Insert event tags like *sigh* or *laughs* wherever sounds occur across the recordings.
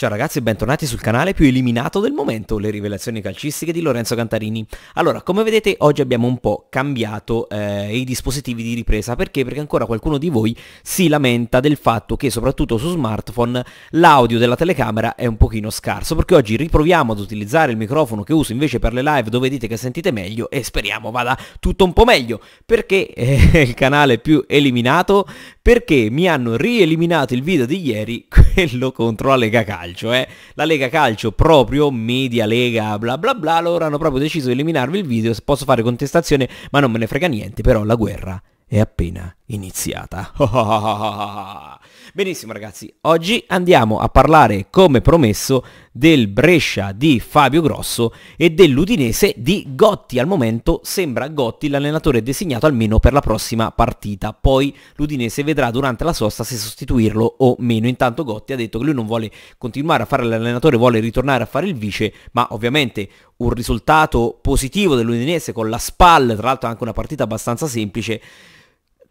Ciao ragazzi e bentornati sul canale più eliminato del momento, le rivelazioni calcistiche di Lorenzo Cantarini. Allora, come vedete oggi abbiamo un po' cambiato eh, i dispositivi di ripresa, perché? Perché ancora qualcuno di voi si lamenta del fatto che soprattutto su smartphone l'audio della telecamera è un pochino scarso, perché oggi riproviamo ad utilizzare il microfono che uso invece per le live dove dite che sentite meglio e speriamo vada tutto un po' meglio, perché è *laughs* eh, il canale più eliminato, perché mi hanno rieliminato il video di ieri, *laughs* quello contro la Lega Calcio Calcio, eh. La Lega Calcio proprio, media Lega, bla bla bla, loro hanno proprio deciso di eliminarvi il video, posso fare contestazione, ma non me ne frega niente, però la guerra è appena iniziata. *laughs* Benissimo ragazzi, oggi andiamo a parlare come promesso del Brescia di Fabio Grosso e dell'Udinese di Gotti. Al momento sembra Gotti l'allenatore designato almeno per la prossima partita, poi l'Udinese vedrà durante la sosta se sostituirlo o meno. Intanto Gotti ha detto che lui non vuole continuare a fare l'allenatore, vuole ritornare a fare il vice, ma ovviamente un risultato positivo dell'Udinese con la SPAL, tra l'altro anche una partita abbastanza semplice,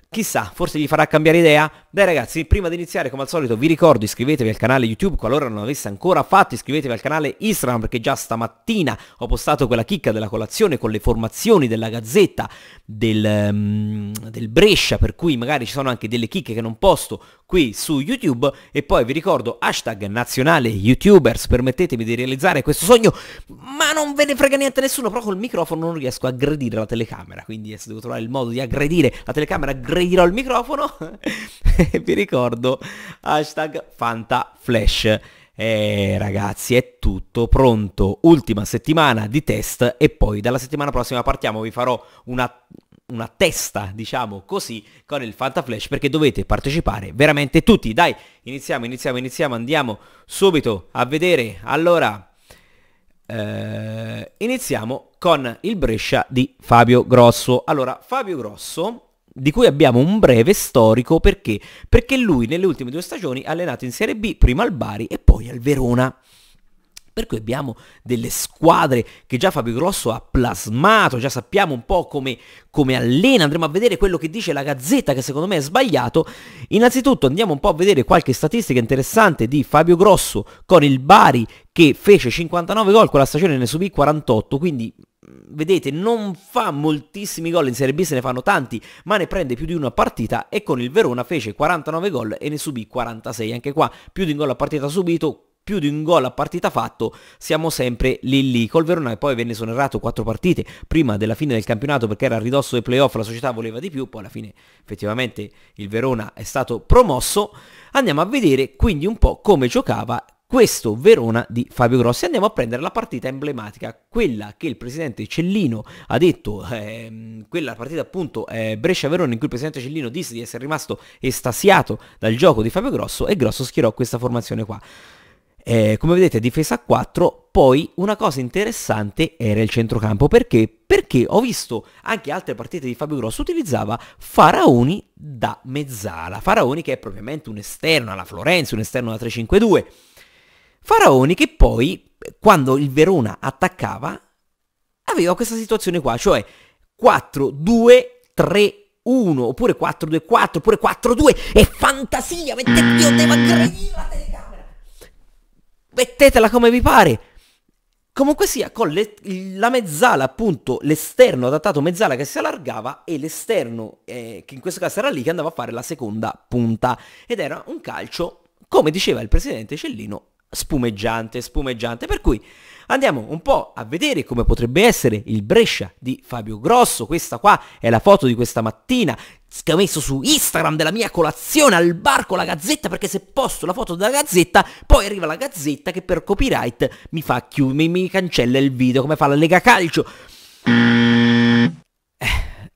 Chissà, forse gli farà cambiare idea. Beh ragazzi, prima di iniziare come al solito vi ricordo iscrivetevi al canale YouTube qualora non l'avesse ancora fatto, iscrivetevi al canale Instagram perché già stamattina ho postato quella chicca della colazione con le formazioni della Gazzetta del, um, del Brescia, per cui magari ci sono anche delle chicche che non posto qui su YouTube e poi vi ricordo hashtag nazionale youtubers, permettetemi di realizzare questo sogno, ma non ve ne frega niente nessuno, però col microfono non riesco a aggredire la telecamera, quindi se devo trovare il modo di aggredire la telecamera aggredirò il microfono e *laughs* vi ricordo hashtag fantaflash. e ragazzi è tutto pronto, ultima settimana di test e poi dalla settimana prossima partiamo, vi farò una una testa, diciamo così, con il Fantaflash perché dovete partecipare veramente tutti. Dai, iniziamo, iniziamo, iniziamo, andiamo subito a vedere. Allora, eh, iniziamo con il Brescia di Fabio Grosso. Allora, Fabio Grosso di cui abbiamo un breve storico perché? Perché lui nelle ultime due stagioni ha allenato in Serie B, prima al Bari e poi al Verona. Per cui abbiamo delle squadre che già Fabio Grosso ha plasmato, già sappiamo un po' come, come allena, andremo a vedere quello che dice la Gazzetta che secondo me è sbagliato. Innanzitutto andiamo un po' a vedere qualche statistica interessante di Fabio Grosso con il Bari che fece 59 gol con la stagione ne subì 48, quindi vedete, non fa moltissimi gol in Serie B, se ne fanno tanti, ma ne prende più di una partita e con il Verona fece 49 gol e ne subì 46. Anche qua più di un gol a partita subito, più di un gol a partita fatto, siamo sempre lì lì. Col Verona poi venne sonerato quattro partite prima della fine del campionato perché era a ridosso dei playoff, la società voleva di più, poi alla fine effettivamente il Verona è stato promosso. Andiamo a vedere quindi un po' come giocava questo Verona di Fabio Grossi. Andiamo a prendere la partita emblematica, quella che il presidente Cellino ha detto, eh, quella partita appunto eh, Brescia-Verona in cui il presidente Cellino disse di essere rimasto estasiato dal gioco di Fabio Grosso e Grosso schierò questa formazione qua. Eh, come vedete difesa a 4, poi una cosa interessante era il centrocampo, perché? Perché ho visto anche altre partite di Fabio Grosso utilizzava Faraoni da mezzala, Faraoni che è propriamente un esterno alla Florenzi, un esterno alla 3-5-2, Faraoni che poi quando il Verona attaccava aveva questa situazione qua, cioè 4-2-3-1 oppure 4-2-4 oppure 4-2 è fantasia, mettete io devo aggredire la telecamera mettetela come vi pare. Comunque sia, con le, la mezzala, appunto, l'esterno adattato mezzala che si allargava e l'esterno, eh, che in questo caso era lì, che andava a fare la seconda punta. Ed era un calcio, come diceva il presidente Cellino, spumeggiante, spumeggiante. Per cui andiamo un po' a vedere come potrebbe essere il Brescia di Fabio Grosso. Questa qua è la foto di questa mattina che ho messo su Instagram della mia colazione al bar con la gazzetta perché se posto la foto della gazzetta poi arriva la gazzetta che per copyright mi, fa chiudere, mi, mi cancella il video come fa la Lega Calcio. Mm.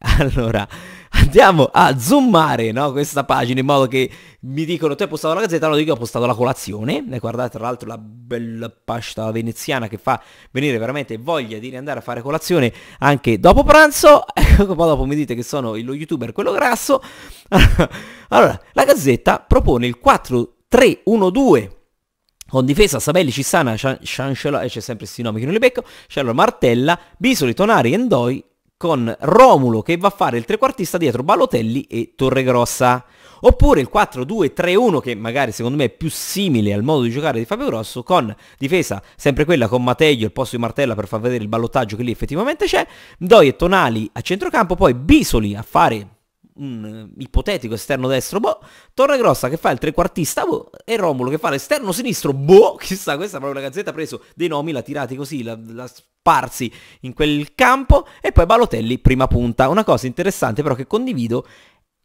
*laughs* Allora, andiamo a zoomare no, questa pagina in modo che mi dicono tu hai postato la gazzetta, lo dico ho postato la colazione. E guardate tra l'altro la bella pasta veneziana che fa venire veramente voglia di andare a fare colazione anche dopo pranzo. *laughs* Ecco qua dopo mi dite che sono lo youtuber quello grasso. *laughs* Allora, la gazzetta propone il 4-3-1-2 con difesa Sabelli, Cissana, Ciancella, e eh, c'è sempre questi nomi che non li becco, Cielo Martella, Bisoli, Tonari, Endoi, con Romulo che va a fare il trequartista dietro Balotelli e Torregrossa. Oppure il 4-2-3-1 che magari secondo me è più simile al modo di giocare di Fabio Grosso con difesa sempre quella con Mateio il posto di Martella per far vedere il ballottaggio che lì effettivamente c'è, Doi e Tonali a centrocampo, poi Bisoli a fare un eh, ipotetico esterno destro, boh, Grossa che fa il trequartista, boh, e Romulo che fa l'esterno sinistro, boh, *laughs* chissà, questa è proprio una gazzetta, ha preso dei nomi, l'ha tirati così, la, la sparsi in quel campo, e poi Balotelli prima punta. Una cosa interessante però che condivido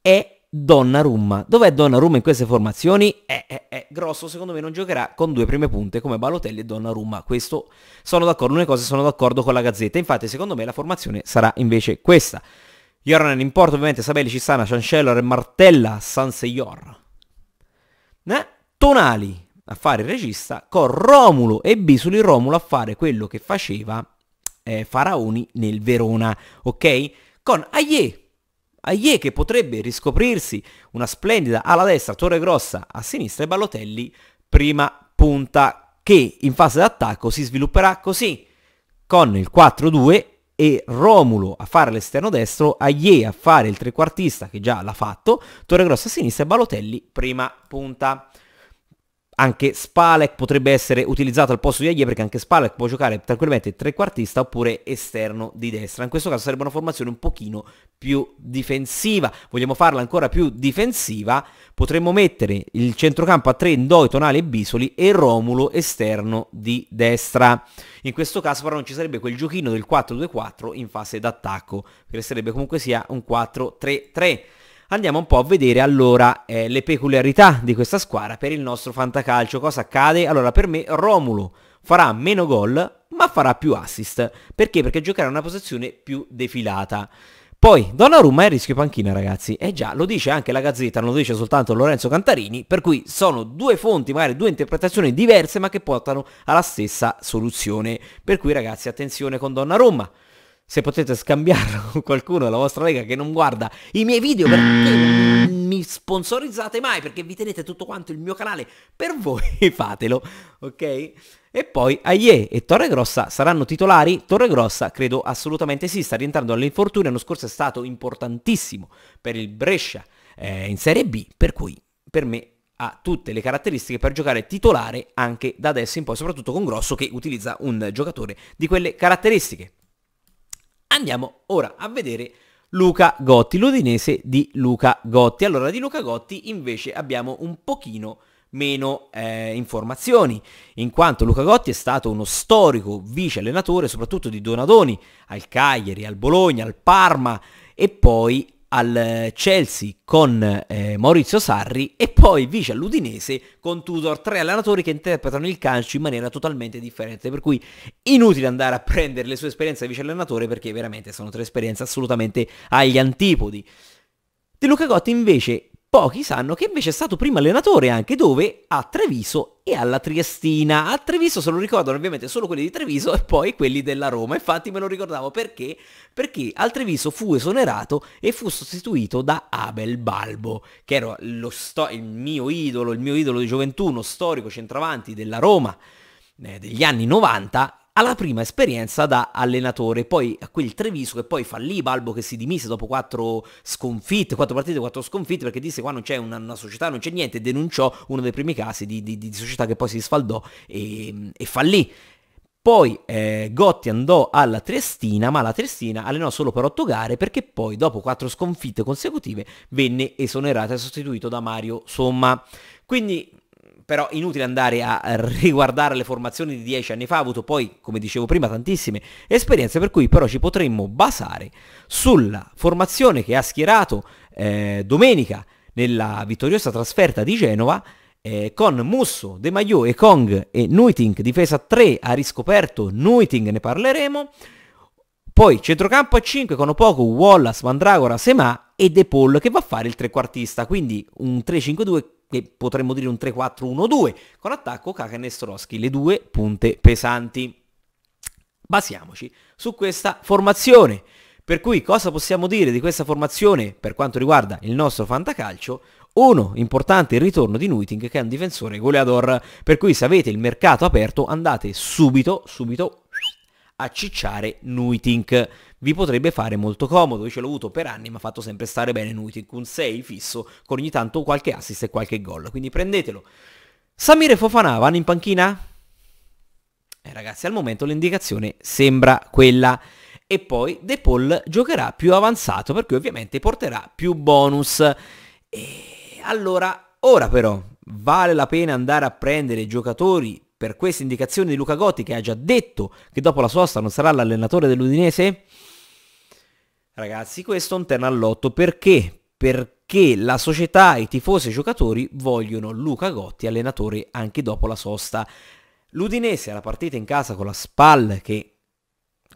è Donnarumma. Dov'è Donnarumma in queste formazioni? È, è, è, grosso, secondo me non giocherà con due prime punte come Balotelli e Donnarumma. Questo sono d'accordo, Una cosa sono d'accordo con la Gazzetta. Infatti secondo me la formazione sarà invece questa. Joronen in porto, ovviamente Sabelli, Cissana, Chancellor e Martella Sanseior. Eh? Tonali a fare il regista, con Romulo e Bisuli Romulo a fare quello che faceva eh, Faraoni nel Verona, ok? Con Aie, Aie che potrebbe riscoprirsi una splendida ala destra, Torre Grossa a sinistra e Ballotelli prima punta che in fase d'attacco si svilupperà così, con il 4-2 e Romulo a fare l'esterno destro, Aie a fare il trequartista che già l'ha fatto, Torregrossa a sinistra e Balotelli prima punta anche Spalek potrebbe essere utilizzato al posto di Aie perché anche Spalek può giocare tranquillamente trequartista oppure esterno di destra. In questo caso sarebbe una formazione un pochino più difensiva. Vogliamo farla ancora più difensiva? Potremmo mettere il centrocampo a 3 Ndoi, Tonale e Bisoli e Romulo esterno di destra. In questo caso però non ci sarebbe quel giochino del 4-2-4 in fase d'attacco, perché sarebbe comunque sia un 4-3-3 andiamo un po' a vedere allora eh, le peculiarità di questa squadra per il nostro fantacalcio. Cosa accade? Allora, per me Romulo farà meno gol, ma farà più assist. Perché? Perché giocherà in una posizione più defilata. Poi, Donnarumma è a rischio panchina, ragazzi. Eh già, lo dice anche la Gazzetta, non lo dice soltanto Lorenzo Cantarini, per cui sono due fonti, magari due interpretazioni diverse, ma che portano alla stessa soluzione. Per cui, ragazzi, attenzione con Donnarumma se potete scambiarlo con qualcuno della vostra lega che non guarda i miei video perché non mi sponsorizzate mai perché vi tenete tutto quanto il mio canale per voi *laughs* fatelo ok e poi Aie e Torre Grossa saranno titolari Torre Grossa credo assolutamente sì sta rientrando alle all'infortunio l'anno scorso è stato importantissimo per il Brescia eh, in Serie B per cui per me ha tutte le caratteristiche per giocare titolare anche da adesso in poi soprattutto con Grosso che utilizza un giocatore di quelle caratteristiche Andiamo ora a vedere Luca Gotti, l'Udinese di Luca Gotti. Allora, di Luca Gotti invece abbiamo un pochino meno eh, informazioni, in quanto Luca Gotti è stato uno storico vice allenatore soprattutto di Donadoni, al Cagliari, al Bologna, al Parma e poi al eh, Chelsea con eh, Maurizio Sarri e poi vice all'Udinese con Tudor, tre allenatori che interpretano il calcio in maniera totalmente differente, per cui inutile andare a prendere le sue esperienze da vice allenatore perché veramente sono tre esperienze assolutamente agli antipodi. Di Luca Gotti invece Pochi sanno che invece è stato prima allenatore anche dove? A Treviso e alla Triestina. A Treviso se lo ricordano ovviamente solo quelli di Treviso e poi quelli della Roma. Infatti me lo ricordavo perché? Perché al Treviso fu esonerato e fu sostituito da Abel Balbo, che era il mio idolo, il mio idolo di gioventù, uno storico centravanti della Roma eh, degli anni 90 alla prima esperienza da allenatore, poi a quel Treviso che poi fallì Balbo che si dimise dopo quattro sconfitte, quattro partite, quattro sconfitte perché disse qua non c'è una, una società, non c'è niente, denunciò uno dei primi casi di, di, di società che poi si sfaldò e, e fallì. Poi eh, Gotti andò alla Triestina, ma la Triestina allenò solo per otto gare perché poi dopo quattro sconfitte consecutive venne esonerata e sostituito da Mario Somma. Quindi però inutile andare a eh, riguardare le formazioni di dieci anni fa, ha avuto poi, come dicevo prima, tantissime esperienze, per cui però ci potremmo basare sulla formazione che ha schierato eh, domenica nella vittoriosa trasferta di Genova, eh, con Musso, De Maio e Kong e Nuiting, difesa 3 ha riscoperto Nuiting, ne parleremo. Poi centrocampo a 5 con Opoku, Wallace, Mandragora, Semà e De Paul che va a fare il trequartista, quindi un 3-5-2 che potremmo dire un 3-4-1-2, con attacco Kakan e Stroschi, le due punte pesanti. Basiamoci su questa formazione. Per cui cosa possiamo dire di questa formazione per quanto riguarda il nostro fantacalcio? Uno, importante il ritorno di Nuiting che è un difensore goleador, per cui se avete il mercato aperto andate subito, subito a cicciare Nuiting vi potrebbe fare molto comodo. Io ce l'ho avuto per anni, ma ha fatto sempre stare bene Nuitic, un 6 fisso, con ogni tanto qualche assist e qualche gol. Quindi prendetelo. Samire e Fofanà vanno in panchina? Eh, ragazzi, al momento l'indicazione sembra quella. E poi De Paul giocherà più avanzato, per cui ovviamente porterà più bonus. E allora, ora però, vale la pena andare a prendere giocatori per queste indicazioni di Luca Gotti che ha già detto che dopo la sosta non sarà l'allenatore dell'Udinese? Ragazzi, questo è un ten all'otto perché? Perché la società, i tifosi e i giocatori vogliono Luca Gotti allenatore anche dopo la sosta. L'Udinese alla partita in casa con la SPAL che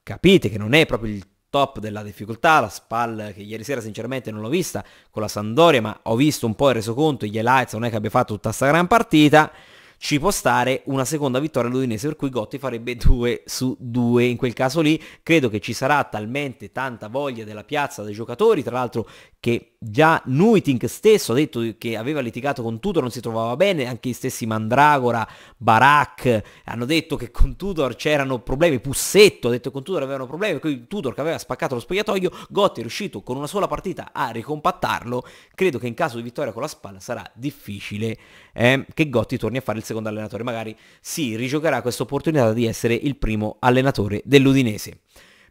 capite che non è proprio il top della difficoltà, la SPAL che ieri sera sinceramente non l'ho vista con la Sandoria, ma ho visto un po' il resoconto, gli highlights non è che abbia fatto tutta questa gran partita, ci può stare una seconda vittoria all'Udinese, per cui Gotti farebbe 2 su 2 in quel caso lì. Credo che ci sarà talmente tanta voglia della piazza dei giocatori, tra l'altro che già Nuitink stesso ha detto che aveva litigato con Tudor, non si trovava bene, anche gli stessi Mandragora, Barak hanno detto che con Tudor c'erano problemi, Pussetto ha detto che con Tudor avevano problemi, quindi Tudor che aveva spaccato lo spogliatoio, Gotti è riuscito con una sola partita a ricompattarlo, credo che in caso di vittoria con la spalla sarà difficile eh, che Gotti torni a fare il secondo allenatore, magari si rigiocherà questa opportunità di essere il primo allenatore dell'Udinese.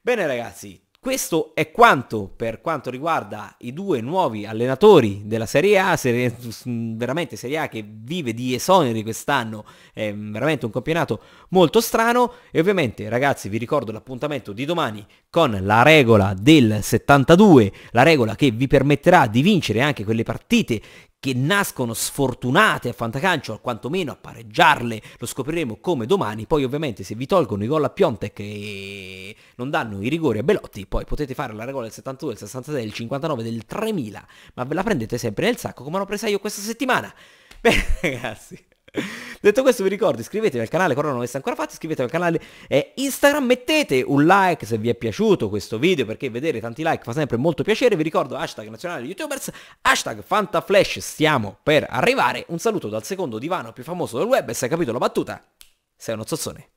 Bene ragazzi, questo è quanto per quanto riguarda i due nuovi allenatori della Serie A, serie, mm, veramente Serie A che vive di esoneri quest'anno, è mm, veramente un campionato molto strano e ovviamente ragazzi vi ricordo l'appuntamento di domani con la regola del 72, la regola che vi permetterà di vincere anche quelle partite che nascono sfortunate a Fantacancio, o quantomeno a pareggiarle, lo scopriremo come domani, poi ovviamente se vi tolgono i gol a Piontek e non danno i rigori a Belotti, poi potete fare la regola del 72, del 66, del 59, del 3000, ma ve la prendete sempre nel sacco come l'ho presa io questa settimana. Bene *laughs* ragazzi. *laughs* Detto questo vi ricordo iscrivetevi al canale ancora non l'avete ancora fatto, iscrivetevi al canale eh, Instagram, mettete un like se vi è piaciuto questo video perché vedere tanti like fa sempre molto piacere, vi ricordo hashtag nazionale youtubers, hashtag fantaflash, stiamo per arrivare, un saluto dal secondo divano più famoso del web e se hai capito la battuta sei uno zozzone.